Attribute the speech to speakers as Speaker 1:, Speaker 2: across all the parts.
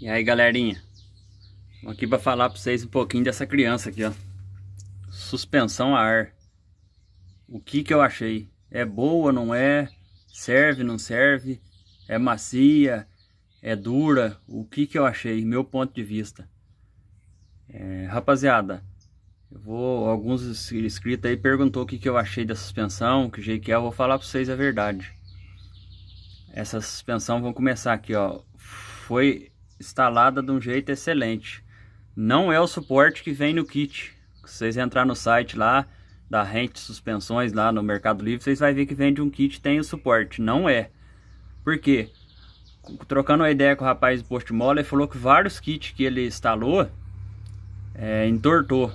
Speaker 1: E aí galerinha, Vou aqui para falar para vocês um pouquinho dessa criança aqui ó, suspensão a ar, o que que eu achei, é boa, não é, serve, não serve, é macia, é dura, o que que eu achei, meu ponto de vista. É, rapaziada, eu vou, alguns inscritos aí perguntou o que que eu achei da suspensão, que jeito que é, eu vou falar para vocês a verdade. Essa suspensão, vamos começar aqui ó, foi instalada de um jeito excelente. Não é o suporte que vem no kit. Se vocês entrar no site lá da Rente Suspensões lá no Mercado Livre, vocês vão ver que vende um kit tem o suporte. Não é. Por quê? Trocando uma ideia com o rapaz do Posto Mola, ele falou que vários kits que ele instalou é, entortou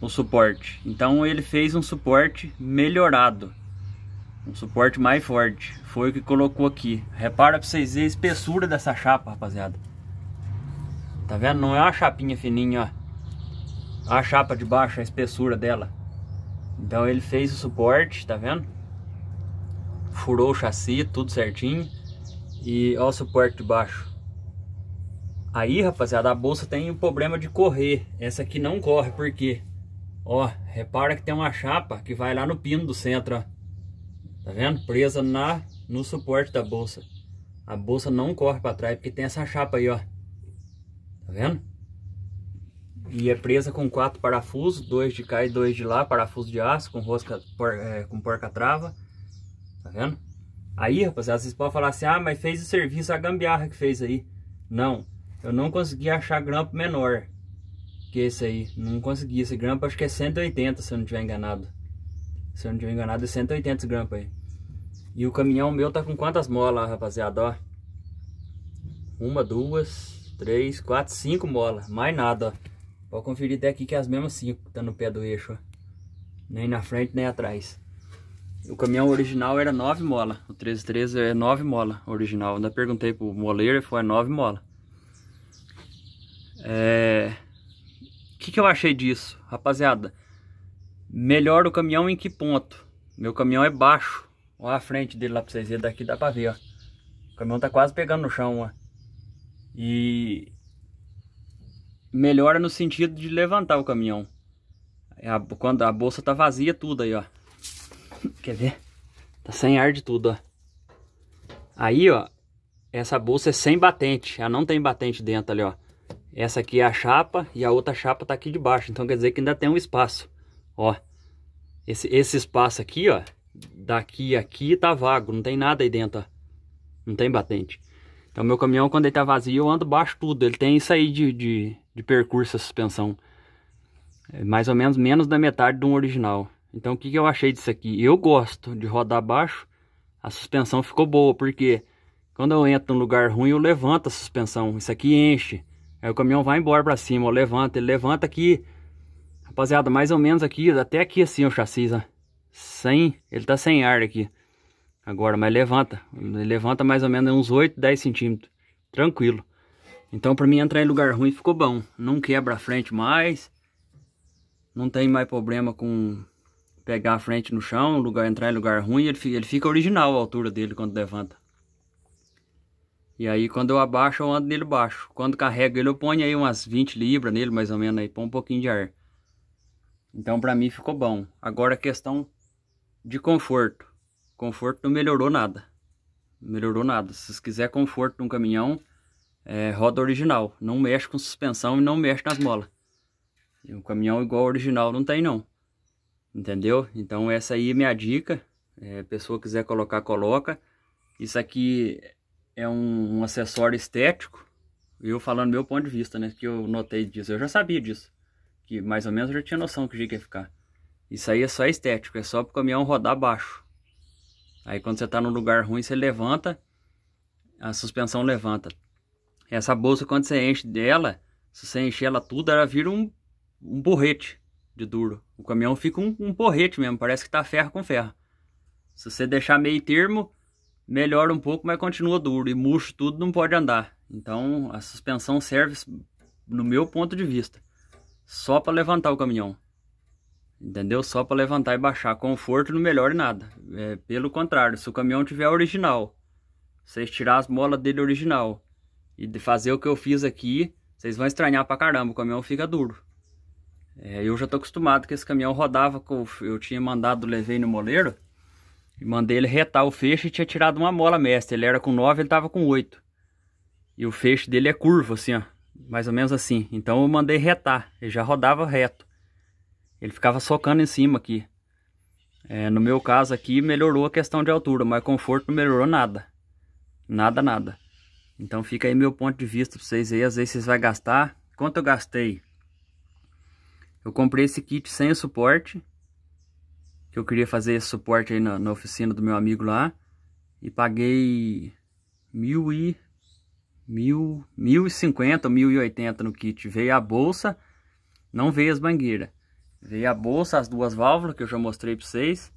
Speaker 1: o suporte. Então ele fez um suporte melhorado um suporte mais forte. Foi o que colocou aqui. Repara pra vocês verem a espessura dessa chapa, rapaziada. Tá vendo? Não é uma chapinha fininha, ó. A chapa de baixo, a espessura dela. Então ele fez o suporte, tá vendo? Furou o chassi, tudo certinho. E ó o suporte de baixo. Aí, rapaziada, a bolsa tem um problema de correr. Essa aqui não corre, por quê? Ó, repara que tem uma chapa que vai lá no pino do centro, ó. Tá vendo? Presa na, no suporte da bolsa. A bolsa não corre para trás porque tem essa chapa aí, ó. Tá vendo? E é presa com quatro parafusos, dois de cá e dois de lá, parafuso de aço com rosca, por, é, com porca trava. Tá vendo? Aí, rapaziada, vocês podem falar assim, ah, mas fez o serviço a gambiarra que fez aí. Não, eu não consegui achar grampo menor que esse aí. Não consegui, esse grampo acho que é 180, se eu não estiver enganado se eu não tiver enganado, 180 é gramas aí. E o caminhão meu tá com quantas molas, rapaziada, ó? Uma, duas, três, quatro, cinco molas. Mais nada, ó. Pode conferir até aqui que é as mesmas cinco que tá no pé do eixo, ó. Nem na frente, nem atrás. O caminhão original era 9 mola. O 1313 é 9 mola original. Ainda perguntei pro moleiro e foi 9 mola. É... O que, que eu achei disso, rapaziada? Melhora o caminhão em que ponto? Meu caminhão é baixo. Olha a frente dele lá pra vocês verem. Daqui dá pra ver, ó. O caminhão tá quase pegando no chão, ó. E... Melhora no sentido de levantar o caminhão. A, quando a bolsa tá vazia tudo aí, ó. Quer ver? Tá sem ar de tudo, ó. Aí, ó. Essa bolsa é sem batente. Ela não tem batente dentro ali, ó. Essa aqui é a chapa e a outra chapa tá aqui debaixo. Então quer dizer que ainda tem um espaço. Ó, esse, esse espaço aqui, ó, daqui aqui tá vago, não tem nada aí dentro, ó. Não tem batente. Então meu caminhão, quando ele tá vazio, eu ando baixo tudo. Ele tem isso aí de, de, de percurso, a suspensão. É mais ou menos menos da metade de um original. Então o que, que eu achei disso aqui? Eu gosto de rodar baixo. A suspensão ficou boa, porque quando eu entro num lugar ruim, eu levanto a suspensão. Isso aqui enche. Aí o caminhão vai embora para cima, eu levanto, ele levanta aqui. Rapaziada, mais ou menos aqui, até aqui assim o chassi, ó. Né? Sem, ele tá sem ar aqui. Agora, mas levanta. Ele levanta mais ou menos uns 8, 10 centímetros. Tranquilo. Então, pra mim entrar em lugar ruim ficou bom. Não quebra a frente mais. Não tem mais problema com pegar a frente no chão, lugar, entrar em lugar ruim. Ele, ele fica original a altura dele quando levanta. E aí quando eu abaixo, eu ando nele baixo. Quando carrego ele, eu ponho aí umas 20 libras nele, mais ou menos, aí põe um pouquinho de ar. Então para mim ficou bom. Agora a questão de conforto. Conforto não melhorou nada. Não melhorou nada. Se você quiser conforto num caminhão, é, roda original. Não mexe com suspensão e não mexe nas molas. E um caminhão igual ao original não tem não. Entendeu? Então essa aí é minha dica. É, pessoa quiser colocar, coloca. Isso aqui é um, um acessório estético. Eu falando meu ponto de vista, né? Que eu notei disso. Eu já sabia disso que mais ou menos eu já tinha noção que o jeito ia ficar. Isso aí é só estético, é só pro caminhão rodar baixo. Aí quando você tá num lugar ruim, você levanta, a suspensão levanta. Essa bolsa, quando você enche dela, se você encher ela tudo, ela vira um, um porrete de duro. O caminhão fica um, um mesmo, parece que tá ferro com ferro. Se você deixar meio termo, melhora um pouco, mas continua duro. E murcho tudo não pode andar. Então a suspensão serve, no meu ponto de vista, só para levantar o caminhão. Entendeu? Só para levantar e baixar. Conforto não melhora nada. É, pelo contrário, se o caminhão tiver original, vocês tirar as molas dele original e de fazer o que eu fiz aqui, vocês vão estranhar pra caramba, o caminhão fica duro. É, eu já tô acostumado que esse caminhão rodava, com eu, eu tinha mandado, levei no moleiro, e mandei ele retar o feixe e tinha tirado uma mola mestre. Ele era com 9, ele tava com 8. E o feixe dele é curvo, assim, ó mais ou menos assim. Então eu mandei retar, ele já rodava reto. Ele ficava socando em cima aqui. É, no meu caso aqui melhorou a questão de altura, mas conforto não melhorou nada. Nada, nada. Então fica aí meu ponto de vista para vocês aí, às vezes vocês vão gastar. Quanto eu gastei? Eu comprei esse kit sem o suporte, que eu queria fazer esse suporte aí na, na oficina do meu amigo lá, e paguei mil e mil, 1.050, 1.080 no kit. Veio a bolsa, não veio as mangueiras. Veio a bolsa, as duas válvulas que eu já mostrei para vocês.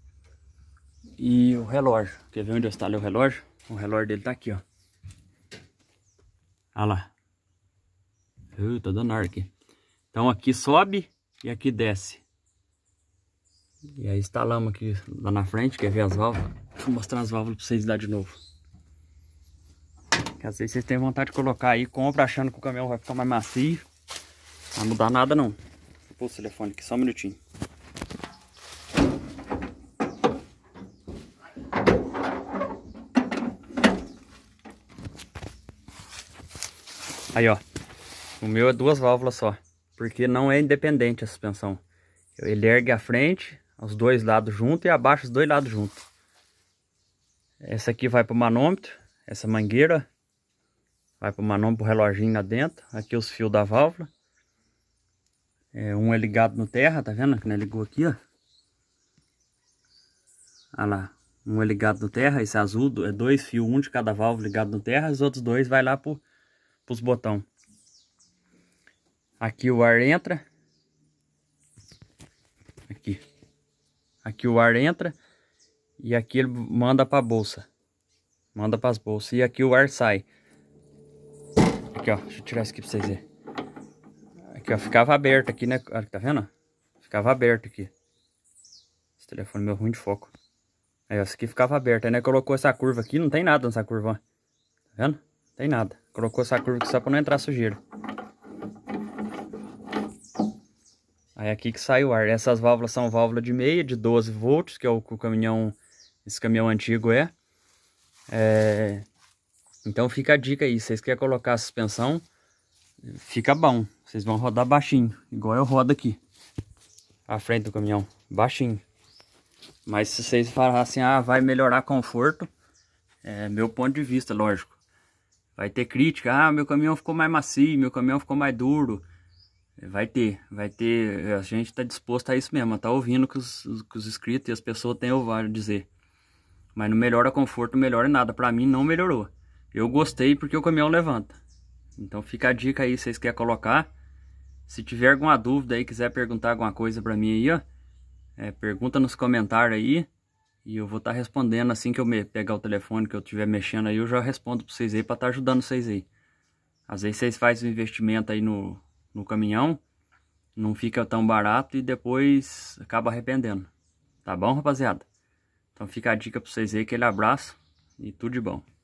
Speaker 1: E o relógio. Quer ver onde eu instalei o relógio? O relógio dele tá aqui, ó. Olha lá. Uh, tá dando ar aqui. Então aqui sobe e aqui desce. E aí instalamos aqui lá na frente, quer ver as válvulas? Vou mostrar as válvulas para vocês dar de novo. Que às vezes vocês têm vontade de colocar aí, compra achando que o caminhão vai ficar mais macio. Não vai mudar nada não. Vou pôr o telefone aqui, só um minutinho. Aí ó, o meu é duas válvulas só, porque não é independente a suspensão. Ele ergue a frente, os dois lados junto e abaixa os dois lados junto. Essa aqui vai para o manômetro, essa mangueira Vai para o manômetro, para o reloginho lá dentro. Aqui é os fios da válvula. É, um é ligado no terra, tá vendo? Que né? ligou aqui, ó. Olha lá. Um é ligado no terra, esse é azul é dois fios, um de cada válvula ligado no terra. Os outros dois vai lá para os botões. Aqui o ar entra. Aqui. Aqui o ar entra. E aqui ele manda para a bolsa. Manda para as bolsas. E aqui o ar sai. Aqui, ó. Deixa eu tirar isso aqui pra vocês verem. Aqui, ó. Ficava aberto aqui, né? Olha tá vendo? Ficava aberto aqui. Esse telefone meu é ruim de foco. Aí, ó. Isso aqui ficava aberto. Aí, né? Colocou essa curva aqui. Não tem nada nessa curva, ó. Tá vendo? Não tem nada. Colocou essa curva aqui só pra não entrar sujeira. Aí aqui que sai o ar. Essas válvulas são válvula de meia, de 12 volts, que é o que o caminhão, esse caminhão antigo é. É, então fica a dica aí, vocês querem colocar a suspensão, fica bom. Vocês vão rodar baixinho, igual eu rodo aqui. A frente do caminhão, baixinho. Mas se vocês falarem assim, ah, vai melhorar conforto, é meu ponto de vista, lógico. Vai ter crítica, ah, meu caminhão ficou mais macio, meu caminhão ficou mais duro. Vai ter, vai ter, a gente está disposto a isso mesmo, tá ouvindo que os, que os inscritos e as pessoas têm o dizer. Mas não melhora conforto, não melhora nada, para mim não melhorou. Eu gostei porque o caminhão levanta. Então fica a dica aí, vocês querem colocar. Se tiver alguma dúvida aí, quiser perguntar alguma coisa para mim aí, ó. É, pergunta nos comentários aí. E eu vou estar tá respondendo assim que eu pegar o telefone que eu estiver mexendo aí, eu já respondo para vocês aí para estar tá ajudando vocês aí. Às vezes vocês fazem um investimento aí no, no caminhão, não fica tão barato e depois acaba arrependendo. Tá bom, rapaziada? Então fica a dica para vocês aí, aquele abraço e tudo de bom.